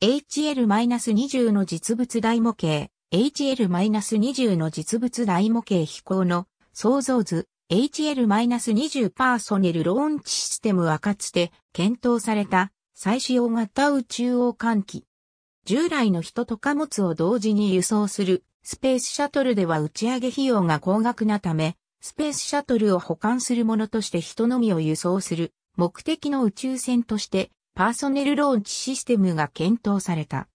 HL-20 の実物大模型、HL-20 の実物大模型飛行の創造図、HL-20 パーソネルローンチシステムはかつて検討された再使用型宇宙王換気。従来の人と貨物を同時に輸送するスペースシャトルでは打ち上げ費用が高額なため、スペースシャトルを保管するものとして人のみを輸送する目的の宇宙船としてパーソネルローンチシステムが検討された。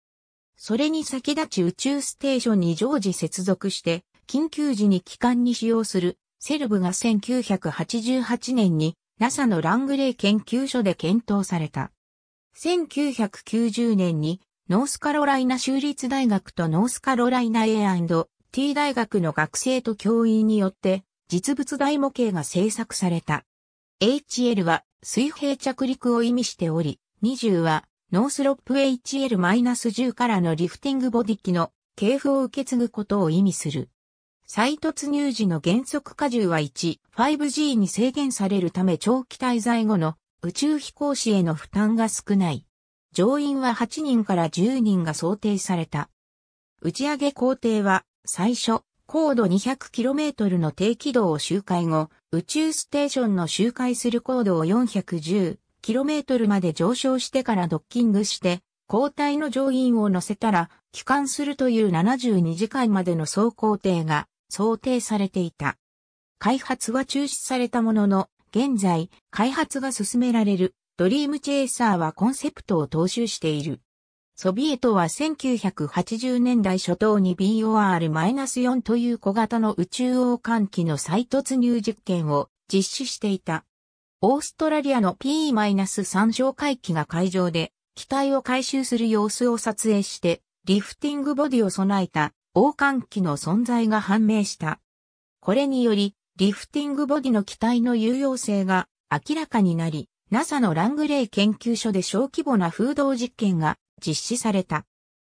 それに先立ち宇宙ステーションに常時接続して、緊急時に機関に使用するセルブが1988年に NASA のラングレー研究所で検討された。1990年にノースカロライナ州立大学とノースカロライナ A&T 大学の学生と教員によって実物大模型が制作された。HL は水平着陸を意味しており、20は、ノースロップ HL-10 からのリフティングボディ機の系譜を受け継ぐことを意味する。再突入時の原則荷重は 1.5G に制限されるため長期滞在後の宇宙飛行士への負担が少ない。乗員は8人から10人が想定された。打ち上げ工程は最初、高度 200km の低軌道を周回後、宇宙ステーションの周回する高度を410 km まで上昇してからドッキングして、交代の乗員を乗せたら、帰還するという72時間までの走行程が想定されていた。開発は中止されたものの、現在、開発が進められる、ドリームチェイサーはコンセプトを踏襲している。ソビエトは1980年代初頭に BOR-4 という小型の宇宙王艦機の再突入実験を実施していた。オーストラリアの P-3 哨戒機が海上で機体を回収する様子を撮影して、リフティングボディを備えた王冠機の存在が判明した。これにより、リフティングボディの機体の有用性が明らかになり、NASA のラングレイ研究所で小規模な風洞実験が実施された。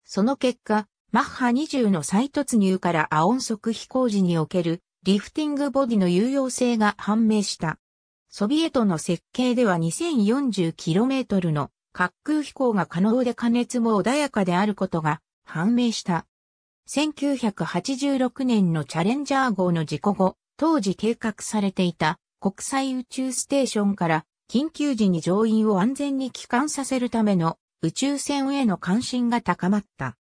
その結果、マッハ20の再突入からア音速飛行時におけるリフティングボディの有用性が判明した。ソビエトの設計では 2040km の滑空飛行が可能で加熱も穏やかであることが判明した。1986年のチャレンジャー号の事故後、当時計画されていた国際宇宙ステーションから緊急時に乗員を安全に帰還させるための宇宙船への関心が高まった。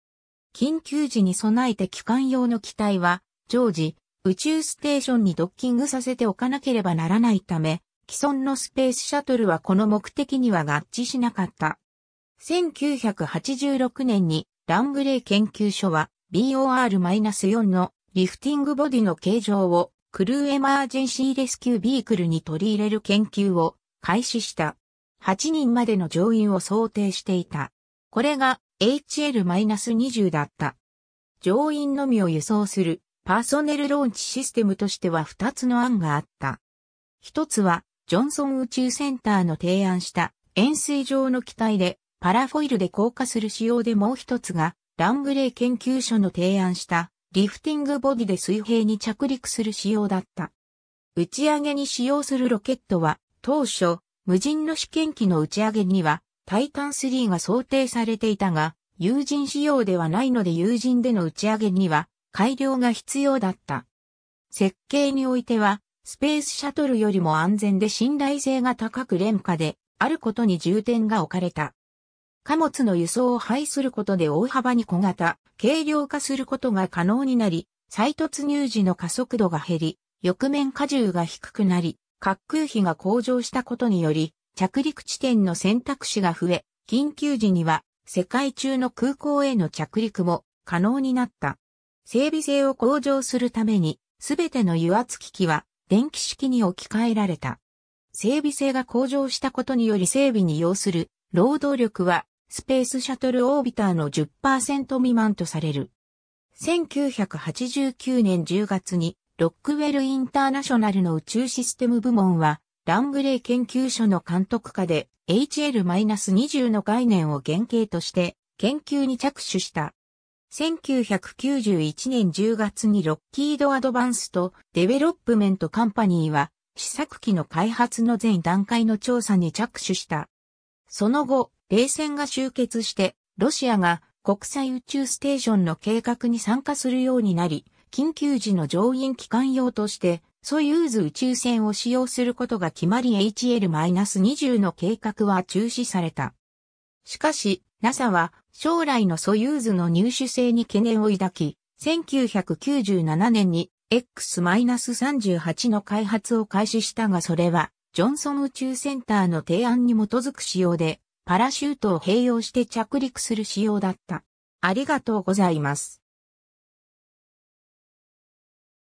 緊急時に備えて帰還用の機体は常時宇宙ステーションにドッキングさせておかなければならないため、既存のスペースシャトルはこの目的には合致しなかった。1986年にラングレー研究所は BOR-4 のリフティングボディの形状をクルーエマージェンシーレスキュービークルに取り入れる研究を開始した。8人までの乗員を想定していた。これが HL-20 だった。乗員のみを輸送するパーソネルローンチシステムとしては2つの案があった。一つはジョンソン宇宙センターの提案した円錐状の機体でパラフォイルで硬化する仕様でもう一つがラングレー研究所の提案したリフティングボディで水平に着陸する仕様だった。打ち上げに使用するロケットは当初無人の試験機の打ち上げにはタイタン3が想定されていたが有人仕様ではないので有人での打ち上げには改良が必要だった。設計においてはスペースシャトルよりも安全で信頼性が高く廉価であることに重点が置かれた。貨物の輸送を排することで大幅に小型、軽量化することが可能になり、再突入時の加速度が減り、翼面荷重が低くなり、滑空比が向上したことにより、着陸地点の選択肢が増え、緊急時には世界中の空港への着陸も可能になった。整備性を向上するために、すべての油圧機器は電気式に置き換えられた。整備性が向上したことにより整備に要する労働力はスペースシャトルオービターの10%未満とされる。1989年10月にロックウェルインターナショナルの宇宙システム部門はラングレー研究所の監督下で HL-20 の概念を原型として研究に着手した。1991年10月にロッキードアドバンスとデベロップメントカンパニーは試作機の開発の全段階の調査に着手した。その後、冷戦が終結して、ロシアが国際宇宙ステーションの計画に参加するようになり、緊急時の乗員機関用として、ソユーズ宇宙船を使用することが決まり HL-20 の計画は中止された。しかし、NASA は将来のソユーズの入手性に懸念を抱き、1997年に X-38 の開発を開始したがそれは、ジョンソン宇宙センターの提案に基づく仕様で、パラシュートを併用して着陸する仕様だった。ありがとうございます。